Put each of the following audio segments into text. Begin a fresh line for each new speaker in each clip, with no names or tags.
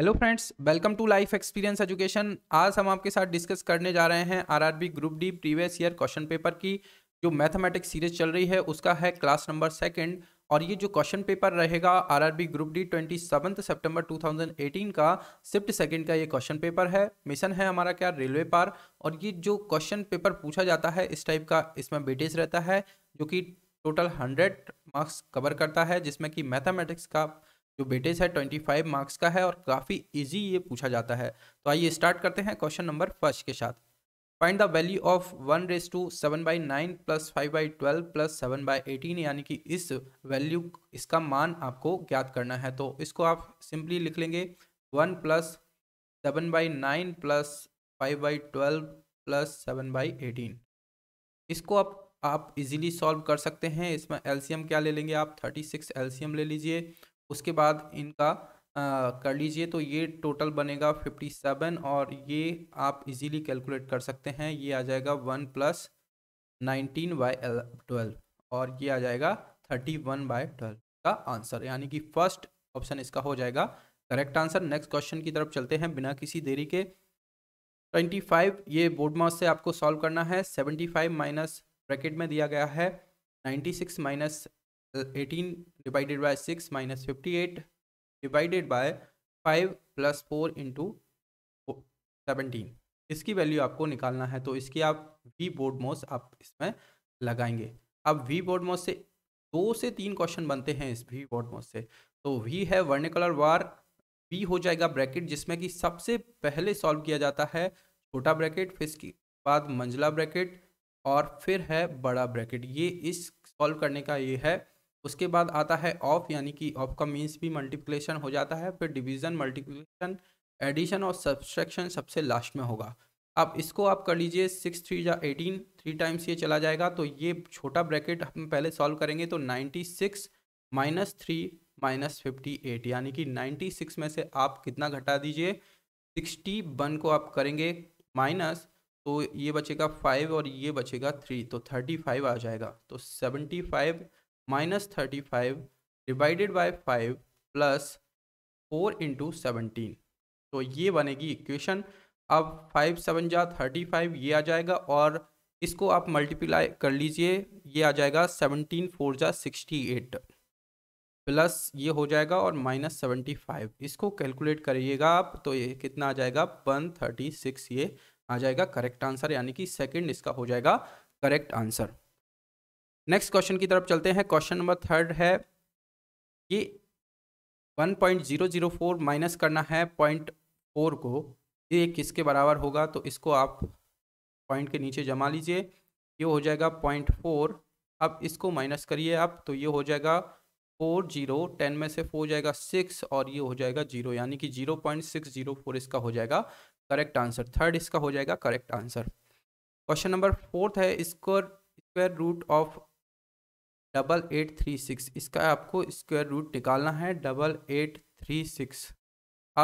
Hello friends welcome to life experience education आज हम आपके साथ डिस्कस करने जा रहे हैं RRB group D previous year question paper की जो मैथमेटिक्स सीरीज चल रही है उसका है क्लास नंबर सेकंड और ये जो क्वेश्चन पेपर रहेगा RRB group D twenty seventh September two का शिफ्ट सेकेंड का ये क्वेश्चन पेपर है मिशन है हमारा क्या रेलवे पार और ये जो क्वेश्चन पेपर पूछा जाता है इस टाइप का इसमें बेटेज रहता है जो कि टोटल हंड्रेड मार्क्स कवर करता है जिसमें कि मैथमेटिक्स का जो बेटेज है ट्वेंटी फाइव मार्क्स का है और काफ़ी ईजी ये पूछा जाता है तो आइए स्टार्ट करते हैं क्वेश्चन नंबर फर्स्ट के साथ find the value of one raise to seven by nine plus five by twelve plus seven by eighteen यानी कि इस वैल्यू इसका मान आपको ज्ञात करना है तो इसको आप सिंपली लिख लेंगे one plus seven by nine plus five by twelve plus seven by eighteen इसको आप आप इजीली सॉल्व कर सकते हैं इसमें एलसीएम क्या ले लेंगे आप थर्टी सिक्स एलसीएम ले लीजिए उसके बाद इनका आ, कर लीजिए तो ये टोटल बनेगा 57 और ये आप इजीली कैलकुलेट कर सकते हैं ये आ जाएगा one plus nineteen by twelve और ये आ जाएगा थर्टी वन बाई ट्वेल्व का आंसर यानी कि फर्स्ट ऑप्शन इसका हो जाएगा करेक्ट आंसर नेक्स्ट क्वेश्चन की तरफ चलते हैं बिना किसी देरी के ट्वेंटी फाइव ये बोर्ड माउस से आपको सॉल्व करना है सेवेंटी फाइव माइनस ब्रैकेट में दिया गया है ninety six minus eighteen divided by six minus fifty eight divided by five plus four into seventeen इसकी वैल्यू आपको निकालना है तो इसकी आप वी बोर्ड मोस आप इसमें लगाएंगे अब वी बोर्ड मोस से दो से तीन क्वेश्चन बनते हैं इस वी बोर्ड मोस से तो वी है कलर वार वी हो जाएगा ब्रैकेट जिसमें कि सबसे पहले सॉल्व किया जाता है छोटा ब्रैकेट फिर इसके बाद मंजिला ब्रैकेट और फिर है बड़ा ब्रैकेट ये इस सॉल्व करने का ये है उसके बाद आता है ऑफ यानी कि ऑफ का मीन्स भी मल्टीप्लिकेशन हो जाता है फिर डिवीज़न मल्टीप्लिकेशन एडिशन और सब्सट्रैक्शन सबसे लास्ट में होगा अब इसको आप कर लीजिए सिक्स थ्री या एटीन थ्री टाइम्स ये चला जाएगा तो ये छोटा ब्रैकेट हम पहले सॉल्व करेंगे तो ninety six minus three minus fifty eight यानी कि नाइन्टी सिक्स में से आप कितना घटा दीजिए सिक्सटी वन को आप करेंगे माइनस तो ये बचेगा फाइव और ये बचेगा थ्री तो थर्टी फाइव आ जाएगा तो seventy five minus thirty five divided by five plus four into seventeen तो ये बनेगी इक्वेशन अब फाइव सेवन जा थर्टी फाइव ये आ जाएगा और इसको आप मल्टीप्लाई कर लीजिए ये आ जाएगा सेवनटीन फोर जा सिक्सटी एट प्लस ये हो जाएगा और माइनस सेवेंटी फाइव इसको कैलकुलेट करिएगा आप तो ये कितना आ जाएगा वन थर्टी सिक्स ये आ जाएगा करेक्ट आंसर यानी कि सेकंड इसका हो जाएगा करेक्ट आंसर नेक्स्ट क्वेश्चन की तरफ चलते हैं क्वेश्चन नंबर थर्ड है कि 1.004 माइनस करना है पॉइंट फोर को ये किसके बराबर होगा तो इसको आप पॉइंट के नीचे जमा लीजिए ये हो जाएगा पॉइंट फोर अब इसको माइनस करिए आप तो ये हो जाएगा फोर जीरो टेन में से फोर जाएगा सिक्स और ये हो जाएगा जीरो यानी कि zero point six zero four इसका हो जाएगा करेक्ट आंसर थर्ड इसका हो जाएगा correct answer question number fourth है square square root of double eight three six इसका आपको स्क्वायर रूट निकालना है डबल एट थ्री सिक्स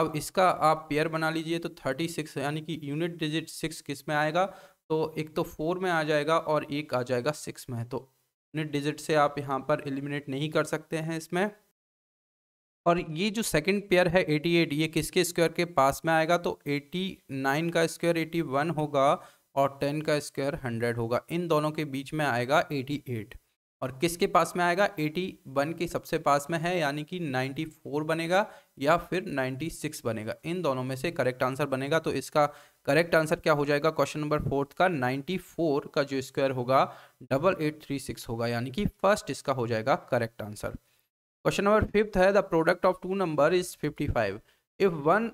अब इसका आप पेयर बना लीजिए तो थर्टी सिक्स यानी कि यूनिट डिजिट सिक्स किस में आएगा तो एक तो फोर में आ जाएगा और एक आ जाएगा सिक्स में तो यूनिट डिजिट से आप यहाँ पर एलिमिनेट नहीं कर सकते हैं इसमें और ये जो सेकंड पेयर है 88 ये किसके स्क्वायर के पास में आएगा तो 89 का स्क्वायर 81 होगा और 10 का स्क्वायर 100 होगा इन दोनों के बीच में आएगा एट और किसके पास में आएगा 81 के सबसे पास में है यानी कि 94 बनेगा या फिर 96 बनेगा इन दोनों में से करेक्ट आंसर बनेगा तो इसका करेक्ट आंसर क्या हो जाएगा क्वेश्चन नंबर फोर्थ का 94 का जो स्क्वायर होगा डबल एट थ्री सिक्स होगा यानी कि फर्स्ट इसका हो जाएगा correct answer question number fifth है the product of two number is fifty five if one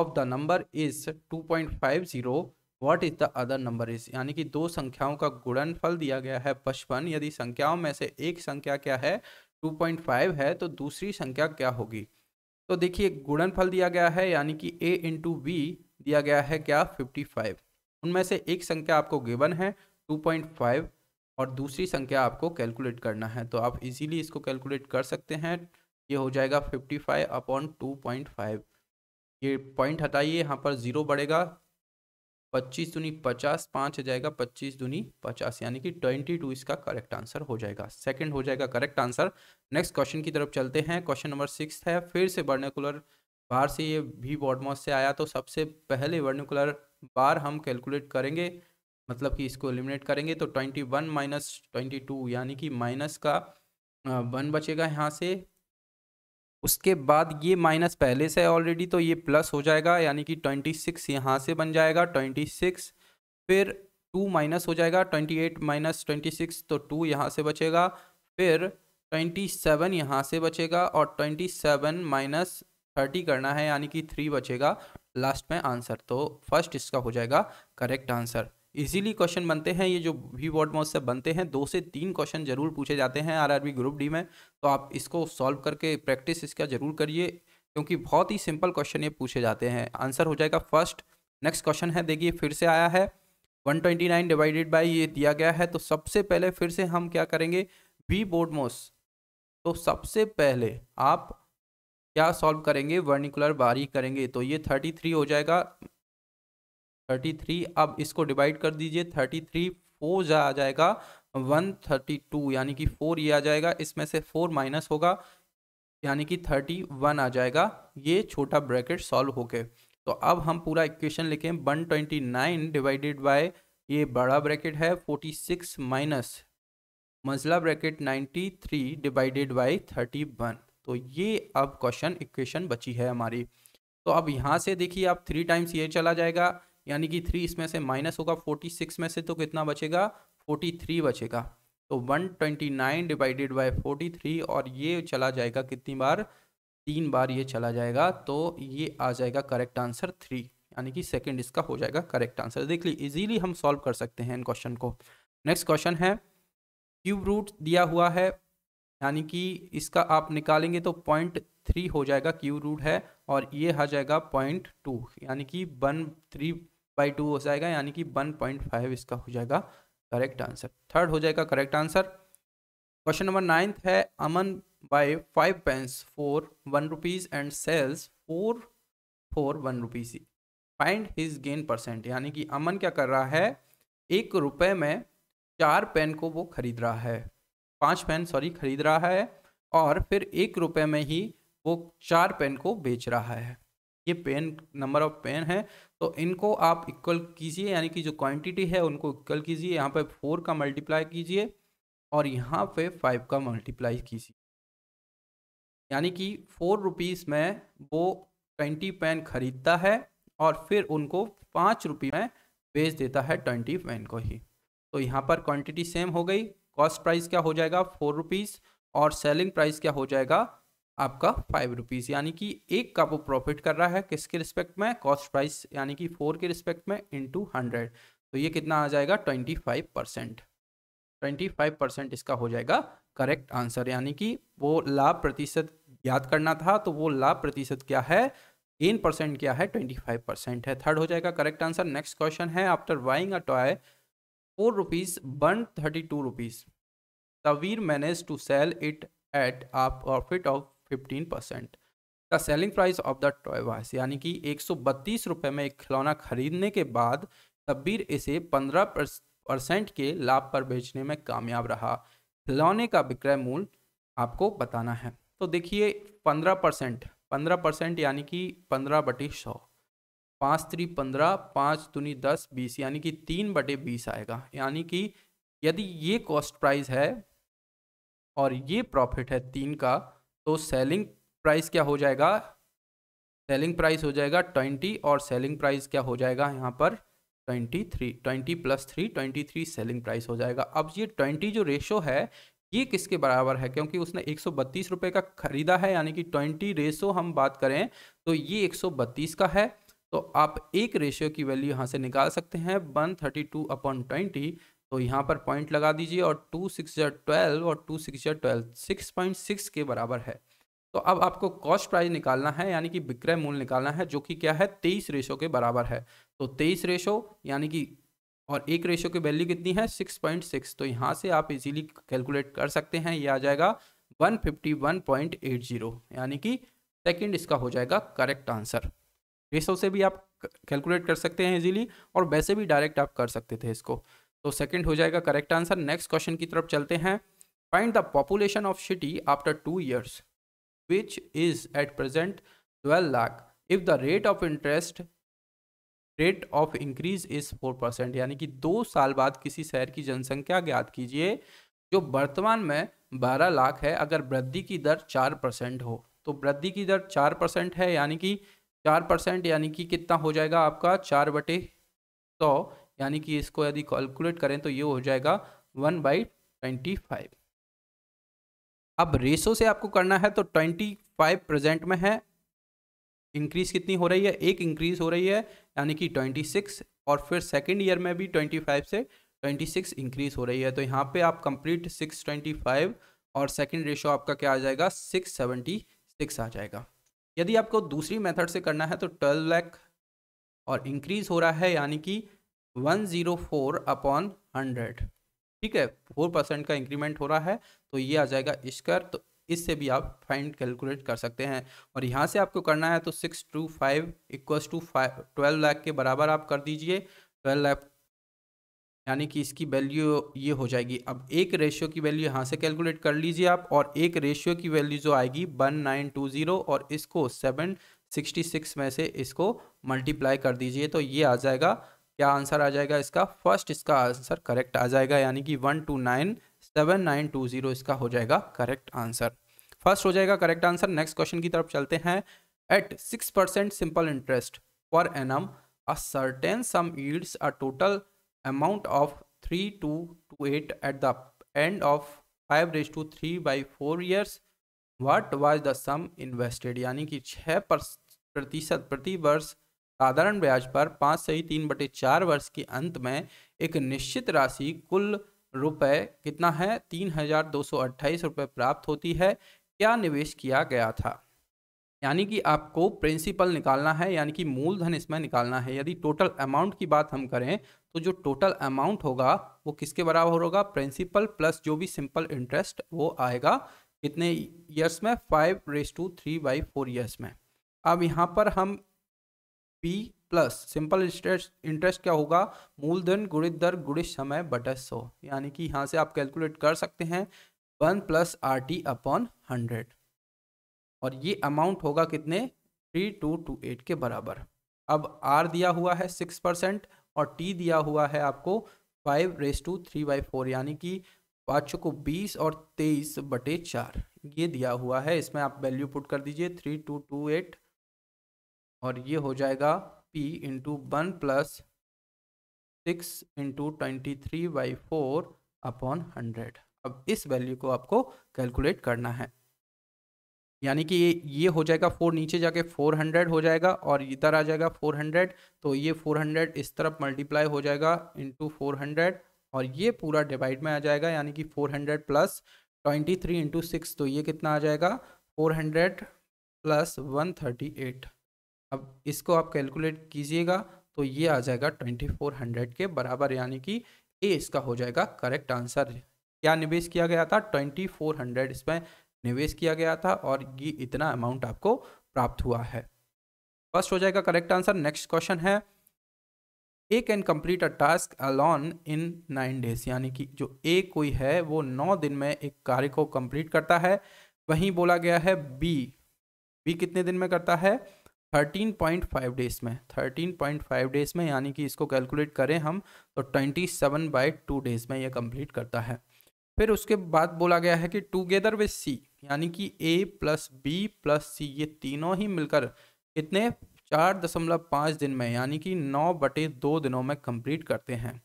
of the number is two point five zero what is the other number is यानी कि दो संख्याओं का गुणनफल दिया गया है पचपन यदि संख्याओं में से एक संख्या क्या है 2.5 है तो दूसरी संख्या क्या होगी तो देखिए गुणनफल दिया गया है यानी कि a इंटू बी दिया गया है क्या 55 उनमें से एक संख्या आपको गिवन है 2.5 और दूसरी संख्या आपको कैलकुलेट करना है तो आप इजीली इसको कैलकुलेट कर सकते हैं ये हो जाएगा 55 अपॉन फाइव ये पॉइंट हटाइए यहाँ पर ज़ीरो बढ़ेगा पच्चीस दूनी पचास पाँच जाएगा पच्चीस दूनी पचास यानी कि ट्वेंटी टू इसका करेक्ट आंसर हो जाएगा सेकंड हो जाएगा करेक्ट आंसर नेक्स्ट क्वेश्चन की तरफ चलते हैं क्वेश्चन नंबर सिक्स है फिर से वर्नकुलर बार से ये भी बॉडमॉस से आया तो सबसे पहले वर्नकुलर बार हम कैलकुलेट करेंगे मतलब कि इसको एलिमिनेट करेंगे तो twenty one minus twenty two यानी कि माइनस का वन बचेगा यहाँ से उसके बाद ये माइनस पहले से है ऑलरेडी तो ये प्लस हो जाएगा यानी कि ट्वेंटी सिक्स यहाँ से बन जाएगा ट्वेंटी सिक्स फिर टू माइनस हो जाएगा twenty eight minus twenty six तो टू यहाँ से बचेगा फिर ट्वेंटी सेवन यहाँ से बचेगा और ट्वेंटी सेवन माइनस थर्टी करना है यानी कि थ्री बचेगा लास्ट में आंसर तो फर्स्ट इसका हो जाएगा करेक्ट आंसर इजीली क्वेश्चन बनते हैं ये जो वी वर्ड मॉस से बनते हैं दो से तीन क्वेश्चन जरूर पूछे जाते हैं आरआरबी ग्रुप डी में तो आप इसको सॉल्व करके प्रैक्टिस इसका जरूर करिए क्योंकि बहुत ही सिंपल क्वेश्चन ये पूछे जाते हैं आंसर हो जाएगा फर्स्ट नेक्स्ट क्वेश्चन है देखिए फिर से आया है 129 डिवाइडेड बाय ये दिया गया है तो सबसे पहले फिर से हम क्या करेंगे वी बोर्ड मोस तो सबसे पहले आप क्या सॉल्व करेंगे वर्निकुलर बारी करेंगे तो ये 33 हो जाएगा थर्टी थ्री अब इसको डिवाइड कर दीजिए थर्टी थ्री फोर जा आ जाएगा वन थर्टी टू यानी कि फोर ये आ जाएगा इसमें से फोर माइनस होगा यानी कि थर्टी वन आ जाएगा ये छोटा ब्रैकेट सॉल्व होके तो अब हम पूरा इक्वेशन लिखें one twenty nine divided by ये बड़ा ब्रैकेट है फोर्टी सिक्स माइनस मंजिला bracket ninety three divided by thirty one तो ये अब क्वेश्चन इक्वेशन बची है हमारी तो अब यहाँ से देखिए आप थ्री टाइम्स ये चला जाएगा यानी कि थ्री इसमें से माइनस होगा फोर्टी सिक्स में से तो कितना बचेगा फोर्टी थ्री बचेगा तो one twenty nine divided by forty three और ये चला जाएगा कितनी बार तीन बार ये चला जाएगा तो ये आ जाएगा करेक्ट आंसर थ्री यानी कि सेकेंड इसका हो जाएगा करेक्ट आंसर देख ली इजीली हम सॉल्व कर सकते हैं इन क्वेश्चन को नेक्स्ट क्वेश्चन है क्यूब रूट दिया हुआ है यानी कि इसका आप निकालेंगे तो पॉइंट थ्री हो जाएगा क्यूब रूट है और ये आ जाएगा पॉइंट टू यानी कि वन थ्री बाई टू हो जाएगा यानी कि वन पॉइंट फाइव इसका हो जाएगा करेक्ट आंसर थर्ड हो जाएगा correct answer question number ninth है Aman buy five pens four one rupees and sells four four one rupees find his gain percent यानी कि अमन क्या कर रहा है एक रुपये में चार पेन को वो खरीद रहा है पांच पेन सॉरी खरीद रहा है और फिर एक रुपये में ही वो चार पेन को बेच रहा है ये पेन नंबर ऑफ पेन है तो इनको आप इक्वल कीजिए यानी कि जो क्वांटिटी है उनको इक्वल कीजिए यहाँ पे फोर का मल्टीप्लाई कीजिए और यहाँ पे फाइव का मल्टीप्लाई कीजिए यानी कि फोर रुपीज़ में वो ट्वेंटी पेन खरीदता है और फिर उनको पाँच रुपये में बेच देता है ट्वेंटी पेन को ही तो यहाँ पर क्वांटिटी सेम हो गई कॉस्ट प्राइस क्या हो जाएगा फोर रुपीज़ और सेलिंग प्राइस क्या हो जाएगा आपका फाइव रुपीज़ यानी कि एक का वो प्रॉफिट कर रहा है किसके रिस्पेक्ट में कॉस्ट प्राइस यानी कि फोर के रिस्पेक्ट में इंटू हंड्रेड तो ये कितना आ जाएगा twenty five percent twenty five percent इसका हो जाएगा करेक्ट आंसर यानी कि वो लाभ प्रतिशत याद करना था तो वो लाभ प्रतिशत क्या है एन परसेंट क्या है ट्वेंटी फाइव परसेंट है थर्ड हो जाएगा करेक्ट आंसर नेक्स्ट क्वेश्चन है after buying a toy four rupees one thirty two rupees Tanvir manage to sell it at a profit of fifteen percent the selling price of the toy was यानी कि एक सौ बत्तीस रुपये में एक खिलौना खरीदने के बाद तब्बीर इसे पंद्रह परसेंट के लाभ पर बेचने में कामयाब रहा खिलौने का विक्रय मूल्य आपको बताना है तो देखिए पंद्रह परसेंट पंद्रह परसेंट यानी कि पंद्रह बटे सौ पाँच त्री पंद्रह पाँच दुनी दस बीस यानी कि तीन बटे बीस आएगा यानी कि यदि ये कॉस्ट प्राइस है और ये प्रॉफिट है तीन का तो सेलिंग प्राइस क्या हो जाएगा सेलिंग प्राइस हो जाएगा ट्वेंटी और सेलिंग प्राइस क्या हो जाएगा यहाँ पर twenty three twenty plus three twenty three selling price हो जाएगा अब ये ट्वेंटी जो रेशो है ये किसके बराबर है क्योंकि उसने एक रुपये का खरीदा है यानी कि ट्वेंटी रेशो हम बात करें तो ये एक का है तो आप एक रेशियो की वैल्यू यहाँ से निकाल सकते हैं one thirty two upon twenty तो यहाँ पर पॉइंट लगा दीजिए और टू सिक्स जर ट्वेल्व और टू सिक्स जर ट्वेल्व सिक्स पॉइंट सिक्स के बराबर है तो अब आपको कॉस्ट प्राइस निकालना है यानी कि विक्रय मूल्य निकालना है जो कि क्या है तेईस रेशो के बराबर है तो तेईस रेशो यानी कि और एक रेशो की वैल्यू कितनी है सिक्स पॉइंट सिक्स तो यहाँ से आप इजीली कैलकुलेट कर सकते हैं ये आ जाएगा one fifty one point eight zero यानी कि सेकेंड इसका हो जाएगा करेक्ट आंसर रेशो से भी आप कैलकुलेट कर सकते हैं इजीली और वैसे भी डायरेक्ट आप कर सकते थे इसको तो सेकंड हो जाएगा करेक्ट आंसर नेक्स्ट क्वेश्चन की तरफ चलते हैं find the population of city after two years which is at present twelve lakh if the rate of interest rate of increase is four percent यानी कि दो साल बाद किसी शहर की जनसंख्या ज्ञात कीजिए जो वर्तमान में बारह लाख है अगर वृद्धि की दर चार परसेंट हो तो वृद्धि की दर चार परसेंट है यानी कि चार परसेंट यानी कि कितना हो जाएगा आपका चार बटे सौ तो, यानी कि इसको यदि कैलकुलेट करें तो ये हो जाएगा वन बाई ट्वेंटी फाइव अब रेशो से आपको करना है तो ट्वेंटी फाइव प्रजेंट में है इंक्रीज कितनी हो रही है एक इंक्रीज हो रही है यानी कि ट्वेंटी सिक्स और फिर सेकेंड ईयर में भी ट्वेंटी फाइव से ट्वेंटी सिक्स इंक्रीज हो रही है तो यहाँ पे आप कंप्लीट सिक्स ट्वेंटी फाइव और सेकेंड रेशो आपका क्या आ जाएगा सिक्स सेवेंटी सिक्स आ जाएगा यदि आपको दूसरी मेथड से करना है तो ट्वेल्व लैख और इंक्रीज हो रहा है यानी कि one zero four upon hundred ठीक है फोर परसेंट का इंक्रीमेंट हो रहा है तो ये आ जाएगा स्क्वायर तो इससे भी आप फाइंड कैलकुलेट कर सकते हैं और यहाँ से आपको करना है तो six two five equals to five twelve lakh के बराबर आप कर दीजिए ट्वेल्व लाख यानी कि इसकी वैल्यू ये हो जाएगी अब एक रेशियो की वैल्यू यहाँ से कैलकुलेट कर लीजिए आप और एक रेशियो की वैल्यू जो आएगी वन नाइन टू ज़ीरो और इसको सेवन सिक्सटी सिक्स में से इसको मल्टीप्लाई कर दीजिए तो ये आ जाएगा क्या आंसर आ जाएगा इसका फर्स्ट इसका आंसर करेक्ट आ जाएगा यानी कि one two nine seven nine two zero इसका हो जाएगा करेक्ट आंसर फर्स्ट हो जाएगा करेक्ट आंसर नेक्स्ट क्वेश्चन की तरफ चलते हैं at six percent simple interest for annum a certain sum yields a total amount of three two two eight at the end of five raise to three by four years what was the sum invested यानी कि छः प्रतिशत प्रति वर्ष साधारण ब्याज पर पाँच से ही तीन बटे चार वर्ष के अंत में एक निश्चित राशि कुल रुपए कितना है तीन हजार दो सौ अट्ठाईस रुपये प्राप्त होती है क्या निवेश किया गया था यानी कि आपको प्रिंसिपल निकालना है यानी कि मूलधन इसमें निकालना है यदि टोटल अमाउंट की बात हम करें तो जो टोटल अमाउंट होगा वो किसके बराबर होगा प्रिंसिपल प्लस जो भी सिंपल इंटरेस्ट वो आएगा कितने ईयर्स में five raise to three by four years में अब यहाँ पर हम P plus simple interest interest क्या होगा मूलधन गुणित दर गुणित समय बटा सौ यानी कि यहाँ से आप कैलकुलेट कर सकते हैं one plus R T upon hundred और ये अमाउंट होगा कितने थ्री टू टू एट के बराबर अब आर दिया हुआ है सिक्स परसेंट और टी दिया हुआ है आपको five raise to three by four यानी कि पाँचों को बीस और तेईस बटे चार ये दिया हुआ है इसमें आप वैल्यू पुट कर दीजिए थ्री टू टू एट और ये हो जाएगा P into one plus six into twenty three by four upon hundred अब इस वैल्यू को आपको कैलकुलेट करना है यानी कि ये ये हो जाएगा फोर नीचे जाके फोर हंड्रेड हो जाएगा और इधर आ जाएगा फोर हंड्रेड तो ये फोर हंड्रेड इस तरफ मल्टीप्लाई हो जाएगा इंटू फोर हंड्रेड और ये पूरा डिवाइड में आ जाएगा यानी कि four hundred plus twenty three into six तो ये कितना आ जाएगा four hundred plus one thirty eight अब इसको आप कैलकुलेट कीजिएगा तो ये आ जाएगा ट्वेंटी फोर हंड्रेड के बराबर यानी कि ए इसका हो जाएगा करेक्ट आंसर क्या निवेश किया गया था ट्वेंटी फोर हंड्रेड इसमें निवेश किया गया था और ये इतना अमाउंट आपको प्राप्त हुआ है फर्स्ट हो जाएगा करेक्ट आंसर नेक्स्ट क्वेश्चन है A can complete a task alone in nine days यानी कि जो ए कोई है वो नौ दिन में एक कार्य को कम्प्लीट करता है वहीं बोला गया है बी बी कितने दिन में करता है थर्टीन पॉइंट फाइव डेज में थर्टीन पॉइंट फाइव डेज में यानी कि इसको कैलकुलेट करें हम तो twenty seven by two days में यह कंप्लीट करता है फिर उसके बाद बोला गया है कि टूगेदर विद सी यानी कि A plus B plus C ये तीनों ही मिलकर कितने चार दशमलव पाँच दिन में यानी कि नौ बटे दो दिनों में कंप्लीट करते हैं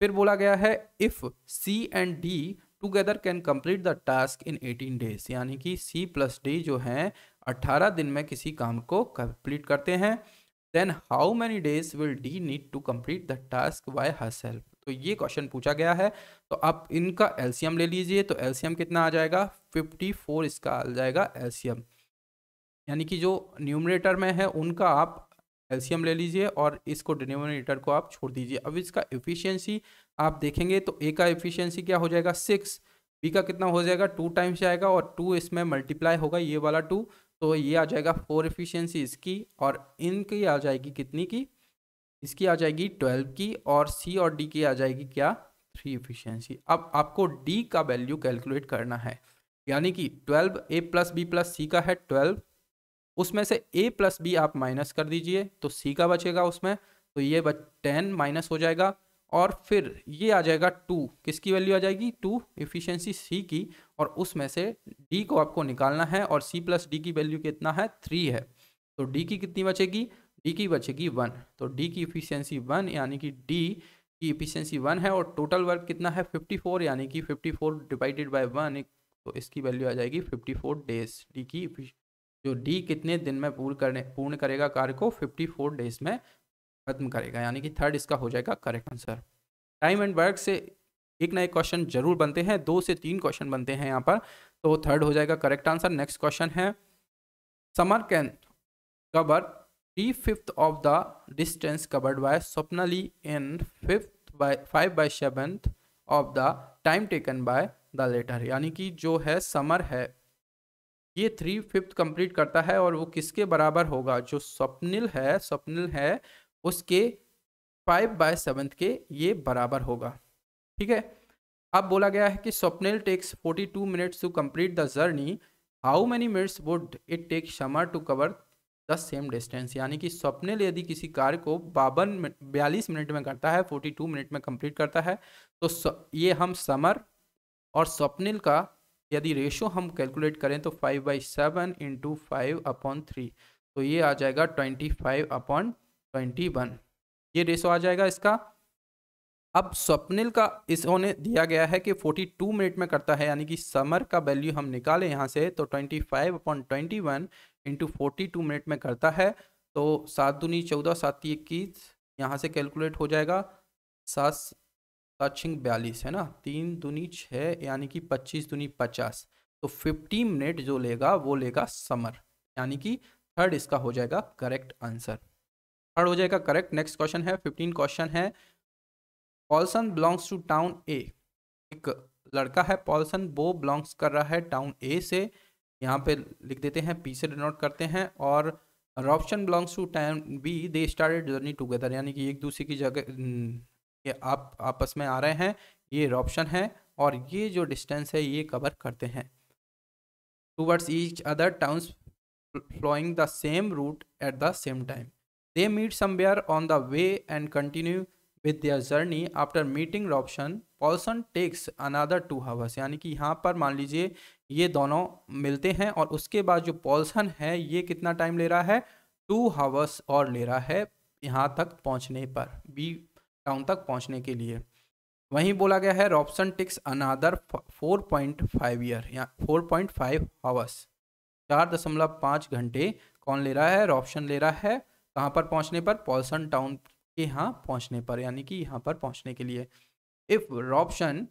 फिर बोला गया है if C and D together can complete the task in eighteen days यानी कि सी प्लस डी जो है अट्ठारह दिन में किसी काम को कंप्लीट करते हैं then how many days will D need to complete the task by herself तो ये क्वेश्चन पूछा गया है तो आप इनका एल्शियम ले लीजिए तो एल्शियम कितना आ जाएगा 54 इसका आ जाएगा एल्शियम यानी कि जो न्यूमरेटर में है उनका आप एल्शियम ले लीजिए और इसको डिनोमिनेटर को आप छोड़ दीजिए अब इसका एफिशिएंसी आप देखेंगे तो ए का एफिशिएंसी क्या हो जाएगा सिक्स बी का कितना हो जाएगा टू टाइम्स जाएगा और टू इसमें मल्टीप्लाई होगा ये वाला टू तो ये आ जाएगा फोर एफिशिएंसी इसकी और इनकी आ जाएगी कितनी की इसकी आ जाएगी ट्वेल्व की और सी और डी की आ जाएगी क्या थ्री एफिशिएंसी अब आपको डी का वैल्यू कैलकुलेट करना है यानी कि twelve A plus B plus C का है ट्वेल्व उसमें से ए प्लस बी आप माइनस कर दीजिए तो सी का बचेगा उसमें तो ये टेन माइनस हो जाएगा और फिर ये आ जाएगा टू किसकी वैल्यू आ जाएगी टू इफिशियंसी सी की और उसमें से डी को आपको निकालना है और सी प्लस डी की वैल्यू कितना है थ्री है तो डी की कितनी बचेगी डी की बचेगी वन तो डी की इफिशियंसी वन यानी कि डी की इफिशियंसी वन है और टोटल वर्क कितना है फिफ्टी फोर यानी कि fifty four divided by one तो इसकी वैल्यू आ जाएगी फिफ्टी फोर डेज डी की जो डी कितने दिन में पूर्ण करने पूर्ण करेगा कार्य को 54 डेज में खत्म करेगा यानी कि थर्ड इसका हो जाएगा correct answer time and work से एक ना एक क्वेश्चन जरूर बनते हैं दो से तीन क्वेश्चन बनते हैं यहाँ पर तो थर्ड हो जाएगा करेक्ट आंसर नेक्स्ट क्वेश्चन है Samar can cover three fifth of the distance covered by Swapnil and fifth by five by seventh of the time taken by the latter यानी कि जो है समर है ये थ्री फिफ्थ कंप्लीट करता है और वो किसके बराबर होगा जो स्वप्निल है स्वप्निल है उसके फाइव बाय सेवन्थ के ये बराबर होगा ठीक है अब बोला गया है कि Swapnil takes forty two minutes to complete the journey how many minutes would it take Samar to cover the same distance यानी कि स्वप्निल यदि किसी कार्य को बावन बयालीस मिनट में करता है फोर्टी टू मिनट में कंप्लीट करता है तो ये हम समर और स्वप्निल का यदि रेशो हम कैलकुलेट करें तो five by seven into five upon three तो ये आ जाएगा twenty five upon twenty one ये रेसो आ जाएगा इसका अब स्वप्निल का इस होने दिया गया है कि फोर्टी टू मिनट में करता है यानी कि समर का वैल्यू हम निकालें यहाँ से तो twenty five upon twenty one into forty two minute में करता है तो सात दूनी चौदह सात इक्कीस यहाँ से कैलकुलेट हो जाएगा सात सात छिंग बयालीस है ना तीन दूनी छः यानी कि पच्चीस दूनी पचास तो फिफ्टी मिनट जो लेगा वो लेगा समर यानी कि थर्ड इसका हो जाएगा करेक्ट आंसर थर्ड हो जाएगा करेक्ट नेक्स्ट क्वेश्चन है फिफ्टीन क्वेश्चन है Paulson belongs to town A एक लड़का है पॉलसन वो बिलोंग्स कर रहा है टाउन ए से यहाँ पे लिख देते हैं पी से डिनोट करते हैं और Ropson belongs to town B they started journey together यानी कि एक दूसरे की जगह ये आप आपस में आ रहे हैं ये रॉप्शन है और ये जो डिस्टेंस है ये कवर करते हैं towards each other towns flowing the same route at the same time They meet somewhere on the way and continue with their journey after meeting Ropson Paulson takes another two hours. यानी कि यहाँ पर मान लीजिए ये दोनों मिलते हैं और उसके बाद जो पॉल्सन है ये कितना टाइम ले रहा है टू हावर्स और ले रहा है यहाँ तक पहुँचने पर बी टाउन तक पहुँचने के लिए वहीं बोला गया है Ropson takes another four point five year या फोर पॉइंट फाइव हावर्स चार दशमलव पाँच घंटे कौन ले रहा है रॉबसन ले रहा है कहाँ पर पहुँचने पर पॉल्सन टाउन के यहाँ पहुँचने पर यानी कि यहाँ पर पहुँचने के लिए if Ropson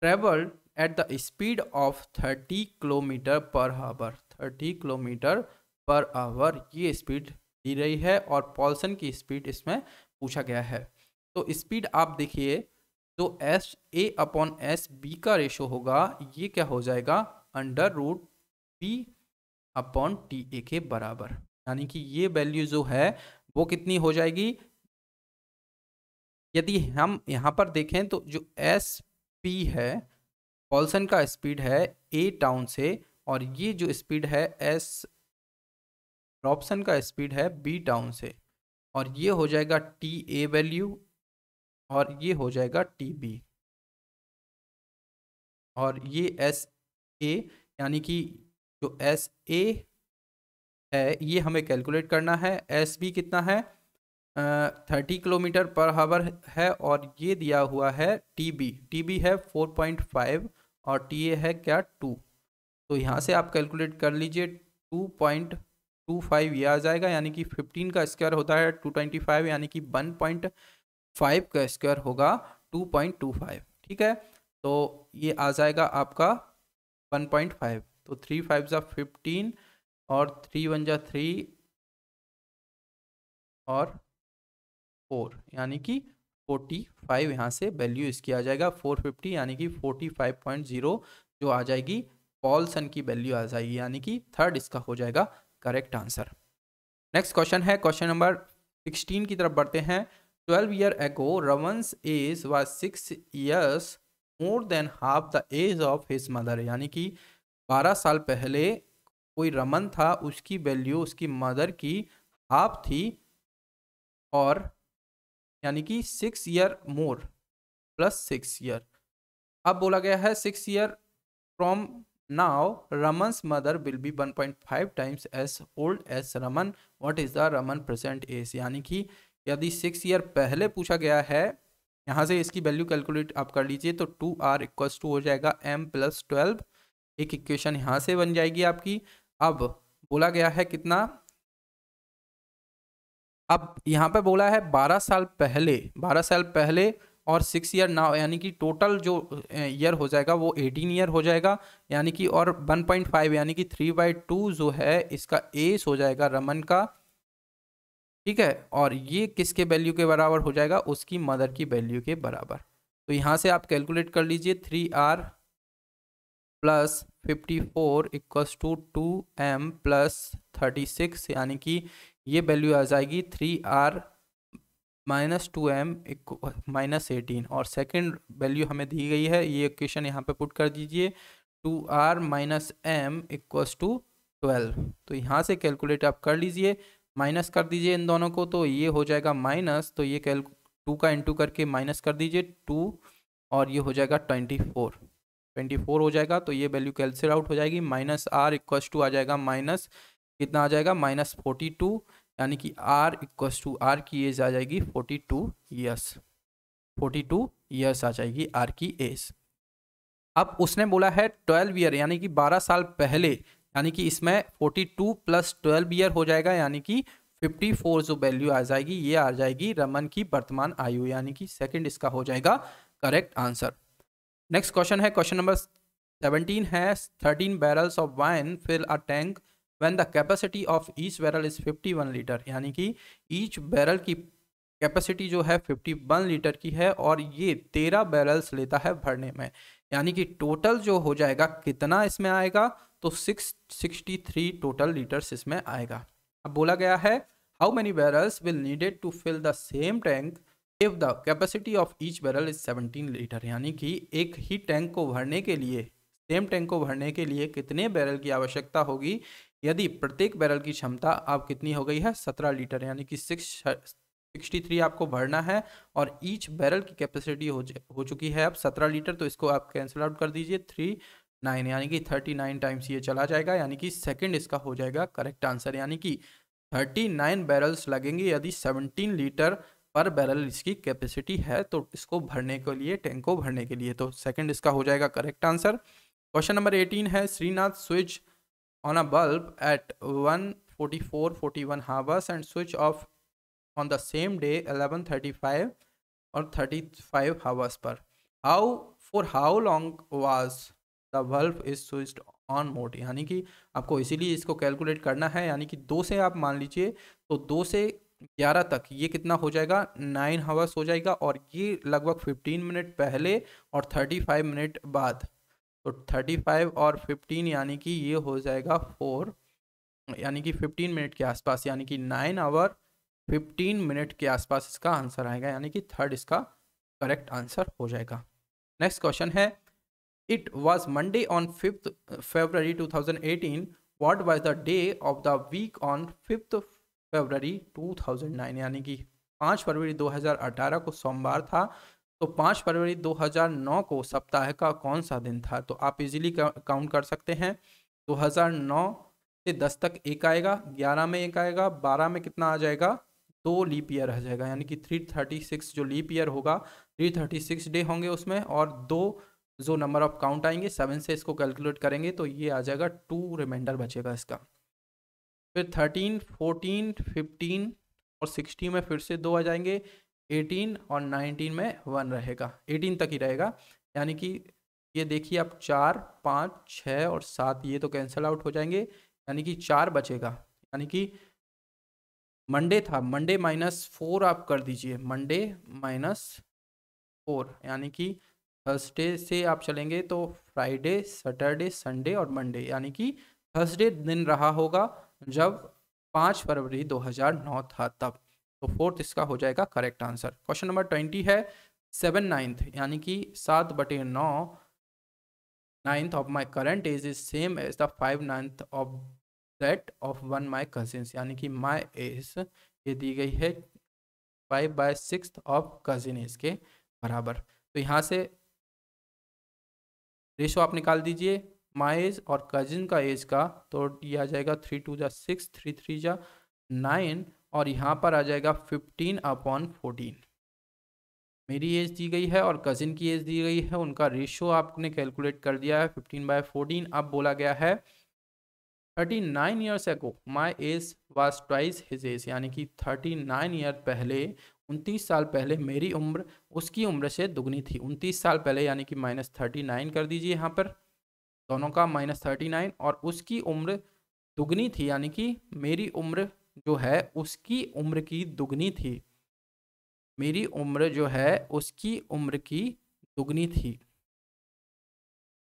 travel at the speed of thirty kilometre per hour thirty kilometre per hour ये स्पीड दी रही है और पॉल्सन की स्पीड इसमें पूछा गया है तो स्पीड आप देखिए तो S A upon S B का रेशो होगा ये क्या हो जाएगा under root B upon T A के बराबर यानी कि ये वैल्यू जो है वो कितनी हो जाएगी यदि हम यहाँ पर देखें तो जो एस पी है पॉल्सन का स्पीड है ए टाउन से और ये जो स्पीड है एस रॉपसन का स्पीड है बी टाउन से और ये हो जाएगा टी ए वैल्यू और ये हो जाएगा टी बी और ये एस ए यानी कि जो एस ए है ये हमें कैलकुलेट करना है एस बी कितना है थर्टी किलोमीटर पर हावर है और ये दिया हुआ है टी बी टी बी है फोर पॉइंट फाइव और टी ए है क्या टू तो यहाँ से आप कैलकुलेट कर लीजिए टू पॉइंट टू फाइव ये आ जाएगा यानी कि फिफ्टीन का स्क्वायर होता है टू ट्वेंटी फाइव यानी कि वन पॉइंट फाइव का स्क्वायर होगा टू पॉइंट टू फाइव ठीक है तो ये आ जाएगा आपका वन पॉइंट फाइव तो थ्री फाइव ज़ा फिफ्टीन और थ्री वन जा थ्री और फोर यानी कि फोर्टी फाइव यहाँ से वैल्यू इसकी आ जाएगा फोर फिफ्टी यानी कि फोर्टी फाइव पॉइंट ज़ीरो जो आ जाएगी पॉलसन की वैल्यू आ जाएगी यानी कि थर्ड इसका हो जाएगा करेक्ट आंसर नेक्स्ट क्वेश्चन है क्वेश्चन नंबर सिक्सटीन की तरफ बढ़ते हैं twelve year ago Raman's age was six years more than half the age of his mother यानी कि बारह साल पहले कोई रमन था उसकी वैल्यू उसकी मदर की हाफ थी और यानी कि six year more plus six year अब बोला गया है six year from Now, Raman's mother will be 1.5 times as old as Raman What is the Raman present age? यानी कि यदि सिक्स ईयर पहले पूछा गया है यहाँ से इसकी वैल्यू कैलकुलेट आप कर लीजिए तो टू आर इक्व टू हो जाएगा एम प्लस ट्वेल्व एक इक्वेशन यहाँ से बन जाएगी आपकी अब बोला गया है कितना अब यहाँ पे बोला है बारह साल पहले बारह साल पहले और सिक्स ईयर नाउ यानी कि टोटल जो ईयर हो जाएगा वो एटीन ईयर हो जाएगा यानी कि और वन पॉइंट फाइव यानी कि थ्री बाई टू जो है इसका एस हो जाएगा रमन का ठीक है और ये किसके वैल्यू के बराबर हो जाएगा उसकी मदर की वैल्यू के बराबर तो यहाँ से आप कैलकुलेट कर लीजिए three R plus fifty four equals to two M plus thirty six यानी कि ये वैल्यू आ जाएगी three R minus two M minus eighteen और सेकंड वैल्यू हमें दी गई है ये क्वेश्चन यहाँ पे पुट कर दीजिए two R minus M equals to twelve तो यहाँ से कैलकुलेट आप कर लीजिए माइनस कर दीजिए इन दोनों को तो ये हो जाएगा माइनस तो ये कैल टू का इंटू करके माइनस कर दीजिए टू और ये हो जाएगा ट्वेंटी फोर ट्वेंटी फोर हो जाएगा तो ये वैल्यू कैंसिल आउट हो जाएगी माइनस आर इक्वस टू आ जाएगा माइनस कितना आ जाएगा माइनस फोर्टी टू यानी कि आर इक्वस टू आर की एज आ जाएगी forty two years forty two years आ जाएगी आर की एज अब उसने बोला है ट्वेल्व ईयर यानी कि बारह साल पहले यानी कि इसमें forty two plus twelve year हो जाएगा यानी कि फिफ्टी फोर जो वैल्यू आ जाएगी ये आ जाएगी रमन की वर्तमान आयु यानी कि सेकेंड इसका हो जाएगा करेक्ट आंसर नेक्स्ट क्वेश्चन है क्वेश्चन नंबर सेवनटीन है thirteen barrels of wine fill a tank when the capacity of each barrel is fifty one litre यानी कि ईच बैरल की कैपेसिटी जो है फिफ्टी वन लीटर की है और ये तेरह बैरल्स लेता है भरने में यानी कि टोटल जो हो जाएगा कितना इसमें आएगा तो six sixty three total litres इसमें आएगा अब बोला गया है how many barrels will needed to fill the same tank if the capacity of each barrel is 17 litre यानी कि एक ही टैंक को भरने के लिए सेम टैंक को भरने के लिए कितने बैरल की आवश्यकता होगी यदि प्रत्येक बैरल की क्षमता अब कितनी हो गई है 17 लीटर यानी कि सिक्स सिक्सटी थ्री आपको भरना है और ईच बैरल की कैपेसिटी हो हो चुकी है अब सत्रह लीटर तो इसको आप कैंसिल आउट कर दीजिए थ्री नाइन यानी कि थर्टी नाइन टाइम्स ये चला जाएगा यानी कि सेकंड इसका हो जाएगा करेक्ट आंसर यानी कि थर्टी नाइन बैरल्स लगेंगे यदि सेवनटीन लीटर पर बैरल इसकी कैपेसिटी है तो इसको भरने के लिए टैंक को भरने के लिए तो सेकंड इसका हो जाएगा correct answer question number eighteen है Srinath switch on a bulb at one forty four forty one hours and switch off on the same day eleven thirty five और थर्टी फाइव हावर्स पर how for how long was the bulb is switch on mode यानी कि आपको इसीलिए इसको calculate करना है यानी कि दो से आप मान लीजिए तो दो से ग्यारह तक ये कितना हो जाएगा नाइन हावर्स हो जाएगा और ये लगभग फिफ्टीन मिनट पहले और थर्टी फाइव मिनट बाद तो थर्टी फाइव और फिफ्टीन यानी कि ये हो जाएगा फोर यानी कि फिफ्टीन मिनट के आसपास यानी कि नाइन आवर फिफ्टीन मिनट के आसपास इसका आंसर आएगा यानी कि थर्ड इसका करेक्ट आंसर हो जाएगा नेक्स्ट क्वेश्चन है it was Monday on fifth February eighteen what was the day of the week on fifth February 2009 यानी कि 5 फरवरी 2018 को सोमवार था तो 5 फरवरी 2009 को सप्ताह का कौन सा दिन था तो आप इजीली काउंट कर सकते हैं 2009 से 10 तक एक आएगा 11 में एक आएगा 12 में कितना आ जाएगा दो लीप ईयर रह जाएगा यानी कि 336 जो लीप ईयर होगा 336 डे होंगे उसमें और दो जो नंबर ऑफ काउंट आएंगे सेवन से इसको कैलकुलेट करेंगे तो ये आ जाएगा टू रिमाइंडर बचेगा इसका फिर थर्टीन फोर्टीन फिफ्टीन और सिक्सटीन में फिर से दो आ जाएंगे एटीन और नाइनटीन में वन रहेगा एटीन तक ही रहेगा यानी कि ये देखिए आप चार पाँच छः और सात ये तो कैंसिल आउट हो जाएंगे यानी कि चार बचेगा यानी कि मंडे था मंडे माइनस फोर आप कर दीजिए मंडे माइनस फोर यानी कि थर्सडे से आप चलेंगे तो फ्राइडे सैटरडे संडे और मंडे यानी कि थर्सडे दिन रहा होगा जब पाँच फरवरी 2009 था तब तो फोर्थ इसका हो जाएगा correct answer question number twenty है सेवन नाइन्थ यानी कि सात बटे नौ ninth of my current age is same age the five ninth of that of one my cousins यानी कि माई एज ये दी गई है five by six of cousin age के बराबर तो यहाँ से रेशो आप निकाल दीजिए माई एज और कजिन का एज का तो ये आ जाएगा थ्री टू जा सिक्स थ्री थ्री जा नाइन और यहाँ पर आ जाएगा फिफ्टीन अपॉन फोर्टीन मेरी एज दी गई है और कज़िन की एज दी गई है उनका रेशियो आपने कैलकुलेट कर दिया है फिफ्टीन बाय फोर्टीन अब बोला गया है thirty nine years ago my age was twice his age यानी कि थर्टी नाइन ईयर पहले उनतीस साल पहले मेरी उम्र उसकी उम्र से दुगनी थी उनतीस साल पहले यानी कि माइनस थर्टी नाइन कर दीजिए यहाँ पर दोनों का माइनस थर्टी नाइन और उसकी उम्र दुगनी थी यानी कि मेरी उम्र जो है उसकी उम्र की दुगनी थी मेरी उम्र जो है उसकी उम्र की दुगनी थी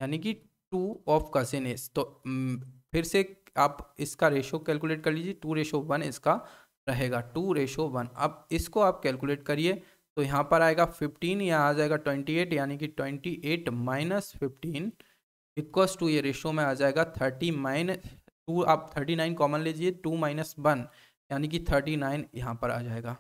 यानी कि टू ऑफ एज तो फिर से आप इसका रेशो कैलकुलेट कर लीजिए टू रेशो वन इसका रहेगा टू रेशो वन अब इसको आप कैलकुलेट करिए तो यहाँ पर आएगा फिफ्टीन या आ जाएगा ट्वेंटी एट यानी कि twenty eight minus fifteen equals to ये रेशो में आ जाएगा थर्टी माइनस टू आप थर्टी नाइन कॉमन लीजिए टू माइनस वन यानी कि थर्टी नाइन यहाँ पर आ जाएगा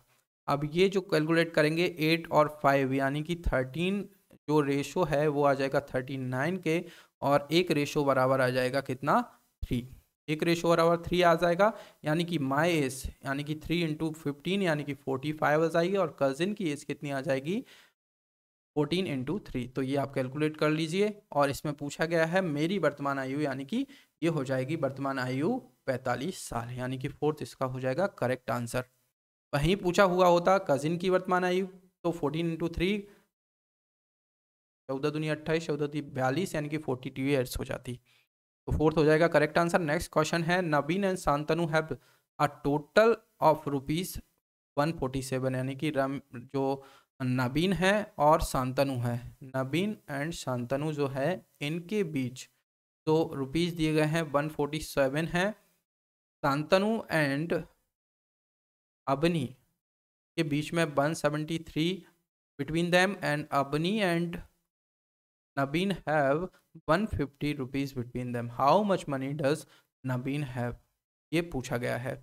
अब ये जो कैलकुलेट करेंगे एट और फाइव यानी कि थर्टीन जो रेशो है वो आ जाएगा थर्टी नाइन के और एक रेशो बराबर आ जाएगा कितना थ्री एक रेशो बराबर थ्री आ जाएगा यानी कि माई एज यानी कि थ्री इंटू फिफ्टीन यानी कि फोर्टी फाइव आ जाएगी और कजिन की एज कितनी आ जाएगी फोर्टीन इंटू थ्री तो ये आप कैलकुलेट कर लीजिए और इसमें पूछा गया है मेरी वर्तमान आयु यानी कि ये हो जाएगी वर्तमान आयु पैंतालीस साल यानी कि फोर्थ इसका हो जाएगा करेक्ट आंसर वहीं पूछा हुआ होता कजिन की वर्तमान आयु तो फोर्टीन इंटू थ्री चौदह दुनिया अट्ठाईस चौदह दी बयालीस यानी कि फोर्टी टू ईयर्स हो जाती तो फोर्थ हो जाएगा करेक्ट आंसर नेक्स्ट क्वेश्चन है Naveen and Shantanu have a total of rupees one forty seven यानी कि रम जो नबीन है और शांतनु है नबीन एंड शांतनु जो है इनके बीच तो रुपीज़ दिए गए हैं वन फोर्टी सेवन है शांतनु एंड अबनी के बीच में one seventy three between them and Abani and Nabin have one fifty rupees between them how much money does Nabin have ये पूछा गया है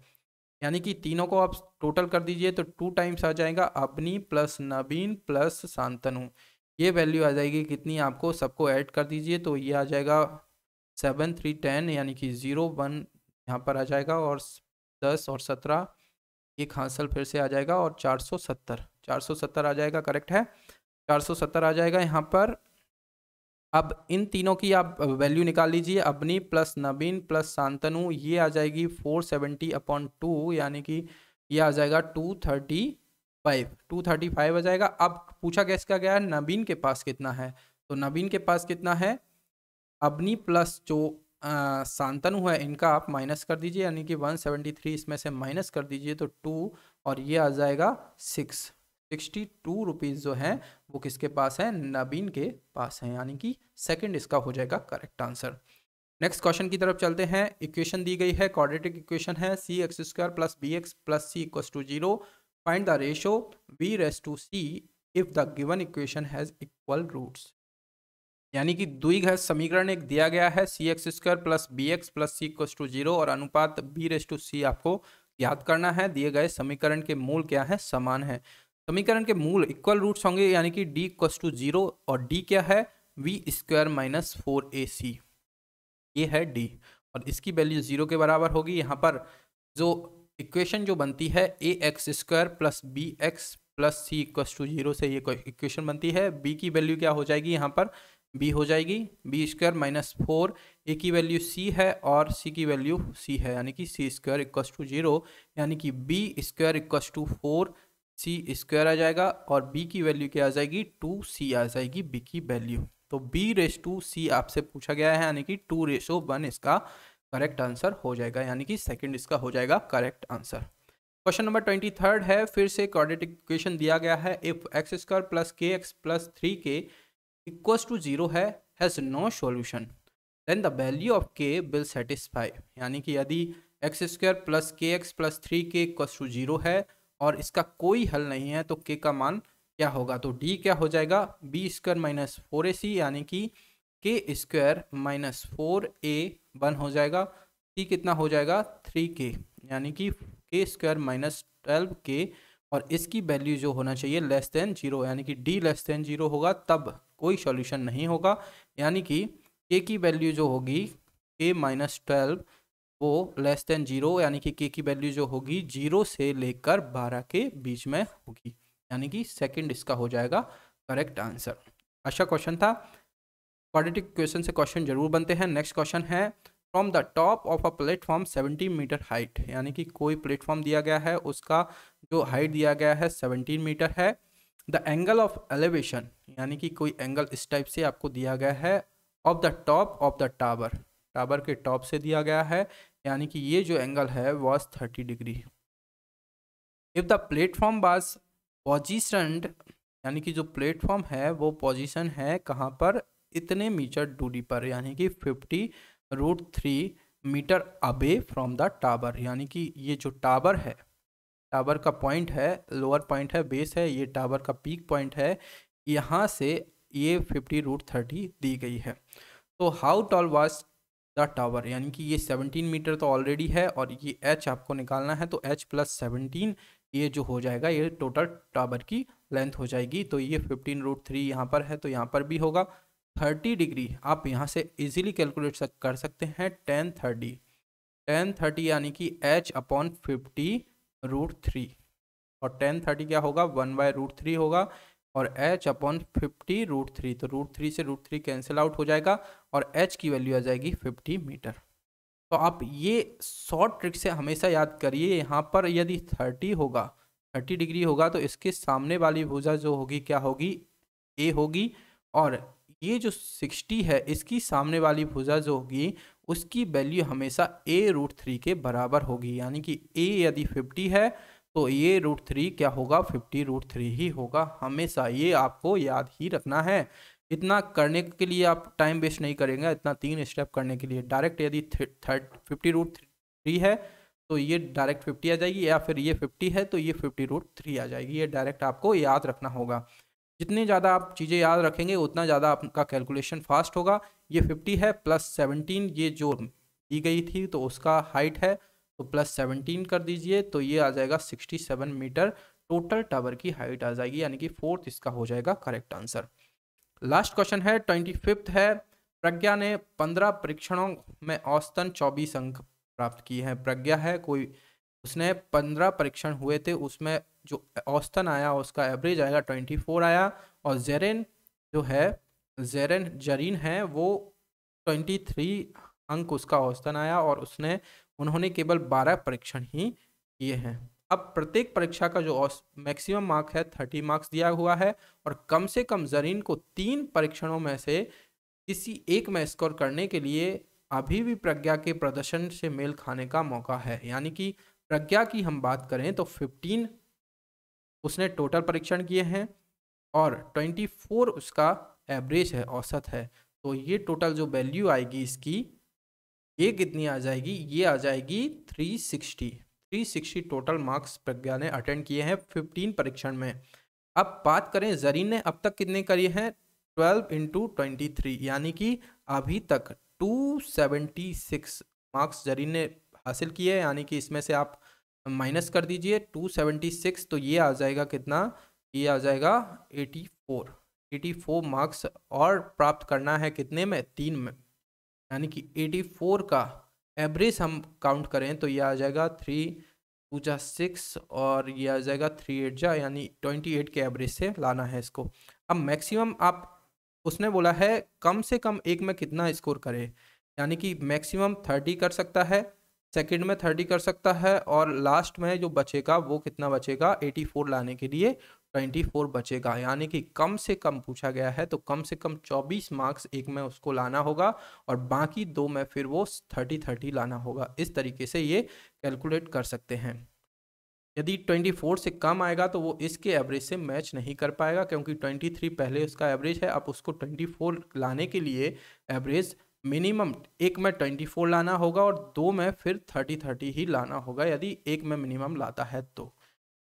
यानी कि तीनों को आप टोटल कर दीजिए तो टू टाइम्स आ जाएगा अबनी प्लस नबीन प्लस शांतनु ये वैल्यू आ जाएगी कितनी आपको सबको ऐड कर दीजिए तो ये आ जाएगा सेवन थ्री टेन यानी कि ज़ीरो वन यहाँ पर आ जाएगा और दस और सत्रह ये खांसल फिर से आ जाएगा और चार सौ सत्तर चार सौ सत्तर आ जाएगा करेक्ट है चार सौ सत्तर आ जाएगा यहाँ पर अब इन तीनों की आप वैल्यू निकाल लीजिए अबनी प्लस नबीन प्लस शांतनु ये आ जाएगी फोर सेवेंटी अपॉन टू यानी कि ये आ जाएगा two thirty five two thirty five आ जाएगा अब पूछा गया इसका गया नबीन के पास कितना है तो नबीन के पास कितना है अबनी प्लस जो शांतनु है इनका आप माइनस कर दीजिए यानी कि वन सेवेंटी थ्री इसमें से माइनस कर दीजिए तो टू और ये आ जाएगा सिक्स सिक्सटी टू रुपीज़ जो है वो किसके पास है नबीन के पास है यानी कि सेकंड इसका हो जाएगा करेक्ट आंसर नेक्स्ट क्वेश्चन की तरफ चलते हैं इक्वेशन दी गई है क्वाड्रेटिक इक्वेशन है C X square plus B X plus C equal to zero find the ratio B रेस to C if the given equation has equal roots यानी कि द्विघ समीकरण एक दिया गया है C X square plus B X plus C equal to zero और अनुपात बी रेस टू सी आपको याद करना है दिए गए समीकरण के मूल क्या है समान है समीकरण के मूल इक्वल रूट्स होंगे यानी कि डी इक्वस टू जीरो और डी क्या है B square minus four A C ये है डी और इसकी वैल्यू जीरो के बराबर होगी यहाँ पर जो इक्वेशन जो बनती है A X square plus B X plus C equals to zero से ये इक्वेशन बनती है बी की वैल्यू क्या हो जाएगी यहाँ पर बी हो जाएगी B square minus four A की वैल्यू सी है और सी की वैल्यू सी है यानी कि C square equals to zero यानी कि B square equals to four C square आ जाएगा और बी की वैल्यू क्या आ जाएगी टू सी आ जाएगी बी की वैल्यू तो बी रेस टू सी आपसे पूछा गया है यानी कि टू रेशो वन इसका करेक्ट आंसर हो जाएगा यानी कि सेकंड इसका हो जाएगा correct answer question number twenty third है फिर से क्वाड्रेटिक इक्वेशन दिया गया है if X square plus K X plus three K equals to zero है has no solution then the value of K will satisfy यानी कि यदि X square plus K X plus three K equals to zero है और इसका कोई हल नहीं है तो के का मान क्या होगा तो डी क्या हो जाएगा B square minus four A C यानी कि K square minus four A one हो जाएगा सी कितना हो जाएगा थ्री के यानी कि के स्क्वायर माइनस ट्वेल्व के और इसकी वैल्यू जो होना चाहिए लेस देन जीरो यानी कि डी लेस देन जीरो होगा तब कोई सॉल्यूशन नहीं होगा यानी कि के की वैल्यू जो होगी के माइनस ट्वेल्व वो लेस देन जीरो यानी कि के की वैल्यू जो होगी जीरो से लेकर बारह के बीच में होगी यानी कि सेकंड इसका हो जाएगा करेक्ट आंसर अच्छा क्वेश्चन था क्वाड्रेटिक क्वेश्चन से क्वेश्चन जरूर बनते हैं नेक्स्ट क्वेश्चन है from the top of a platform seventeen metre height यानी कि कोई प्लेटफॉर्म दिया गया है उसका जो हाइट दिया गया है सेवनटीन मीटर है द एंगल ऑफ एलिवेशन यानी कि कोई एंगल इस टाइप से आपको दिया गया है of the top of the tower tower के टॉप से दिया गया है यानी कि ये जो एंगल है was thirty degree if the platform was position यानी कि जो प्लेटफॉर्म है वो पोजिशन है कहाँ पर इतने मीटर दूरी पर यानी कि fifty root three metre away from the tower यानी कि ये जो टावर है टावर का पॉइंट है लोअर पॉइंट है बेस है ये टावर का पीक पॉइंट है यहाँ से ये फिफ्टी रूट थर्टी दी गई है तो how tall was the tower यानी कि ये सेवनटीन मीटर तो ऑलरेडी है और ये एच आपको निकालना है तो एच प्लस सेवनटीन ये जो हो जाएगा ये टोटल टावर की लेंथ हो जाएगी तो ये फिफ्टीन रूट थ्री यहाँ पर है तो यहाँ पर भी होगा थर्टी डिग्री आप यहाँ से इजीली कैलकुलेट सक, कर सकते हैं टेन थर्टी टेन थर्टी यानी कि H upon fifty root three और टेन थर्टी क्या होगा वन बाय रूट थ्री होगा और h upon fifty root three तो रूट थ्री से रूट थ्री कैंसिल आउट हो जाएगा और h की वैल्यू आ जाएगी फिफ्टी मीटर तो आप ये शॉर्ट ट्रिक से हमेशा याद करिए यहाँ पर यदि थर्टी होगा थर्टी डिग्री होगा तो इसके सामने वाली भुजा जो होगी क्या होगी ए होगी और ये जो सिक्सटी है इसकी सामने वाली भुजा जो होगी उसकी वैल्यू हमेशा ए रूट थ्री के बराबर होगी यानी कि ए यदि फिफ्टी है तो ये रूट थ्री क्या होगा फिफ्टी रूट थ्री ही होगा हमेशा ये आपको याद ही रखना है इतना करने के लिए आप टाइम वेस्ट नहीं करेंगे इतना तीन स्टेप करने के लिए डायरेक्ट यदि थर्ड फिफ्टी रूट थ्री है तो ये डायरेक्ट फिफ्टी आ जाएगी या फिर ये फिफ्टी है तो ये फिफ्टी रूट थ्री आ जाएगी ये डायरेक्ट आपको याद रखना होगा जितने ज़्यादा आप चीज़ें याद रखेंगे उतना ज़्यादा आपका कैलकुलेशन फास्ट होगा ये फिफ्टी है प्लस सेवनटीन ये जो दी गई थी तो उसका हाइट है तो प्लस सेवनटीन कर दीजिए तो ये आ जाएगा sixty seven meter total tower की हाइट आ जाएगी यानी कि फोर्थ इसका हो जाएगा करेक्ट आंसर लास्ट क्वेश्चन है ट्वेंटी फिफ्थ है प्रज्ञा ने पंद्रह परीक्षणों में औसतन चौबीस अंक प्राप्त किए हैं प्रज्ञा है कोई उसने पंद्रह परीक्षण हुए थे उसमें जो औसतन आया उसका एवरेज आएगा ट्वेंटी फोर आया और जेरेन जो है जेरेन जरीन है वो ट्वेंटी थ्री अंक उसका औसतन आया और उसने उन्होंने केवल बारह परीक्षण ही किए हैं अब प्रत्येक परीक्षा का जो मैक्सिमम मार्क है थर्टी मार्क्स दिया हुआ है और कम से कम जरीन को तीन परीक्षणों में से किसी एक में स्कोर करने के लिए अभी भी प्रज्ञा के प्रदर्शन से मेल खाने का मौका है यानी कि प्रज्ञा की हम बात करें तो 15 उसने टोटल परीक्षण किए हैं और 24 उसका एवरेज है औसत है तो ये टोटल जो वैल्यू आएगी इसकी ये कितनी आ जाएगी ये आ जाएगी 360 360 टोटल मार्क्स प्रज्ञा ने अटेंड किए हैं 15 परीक्षण में अब बात करें जरीन ने अब तक कितने करिए हैं 12 इंटू ट्वेंटी यानी कि अभी तक 276 मार्क्स जरीन ने हासिल किए हैं यानी कि इसमें से आप माइनस कर दीजिए 276 तो ये आ जाएगा कितना ये आ जाएगा 84 84 मार्क्स और प्राप्त करना है कितने में तीन में यानी कि 84 का एवरेज हम काउंट करें तो ये आ जाएगा थ्री टू जा सिक्स और ये आ जाएगा थ्री एट जा यानी ट्वेंटी एट के एवरेज से लाना है इसको अब मैक्सिमम आप उसने बोला है कम से कम एक में कितना स्कोर करे यानी कि मैक्सिमम थर्टी कर सकता है सेकंड में थर्टी कर सकता है और लास्ट में जो बचेगा वो कितना बचेगा एटी फोर लाने के लिए 24 बचेगा यानी कि कम से कम पूछा गया है तो कम से कम 24 मार्क्स एक में उसको लाना होगा और बाकी दो में फिर वो 30 30 लाना होगा इस तरीके से ये कैलकुलेट कर सकते हैं यदि 24 से कम आएगा तो वो इसके एवरेज से मैच नहीं कर पाएगा क्योंकि 23 पहले उसका एवरेज है अब उसको 24 लाने के लिए एवरेज मिनिमम एक में फोर लाना होगा और दो में फिर थर्टी थर्टी ही लाना होगा यदि एक में मिनिमम लाता है तो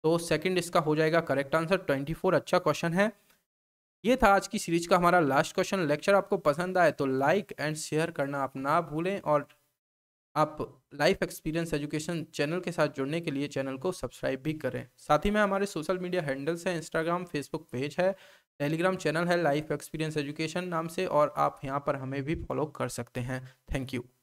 तो सेकंड इसका हो जाएगा करेक्ट आंसर 24 अच्छा क्वेश्चन है ये था आज की सीरीज का हमारा लास्ट क्वेश्चन लेक्चर आपको पसंद आए तो लाइक एंड शेयर करना आप ना भूलें और आप लाइफ एक्सपीरियंस एजुकेशन चैनल के साथ जुड़ने के लिए चैनल को सब्सक्राइब भी करें साथ ही में हमारे सोशल मीडिया हैंडल्स हैं इंस्टाग्राम फेसबुक पेज है टेलीग्राम चैनल है लाइफ एक्सपीरियंस एजुकेशन नाम से और आप यहाँ पर हमें भी फॉलो कर सकते हैं थैंक यू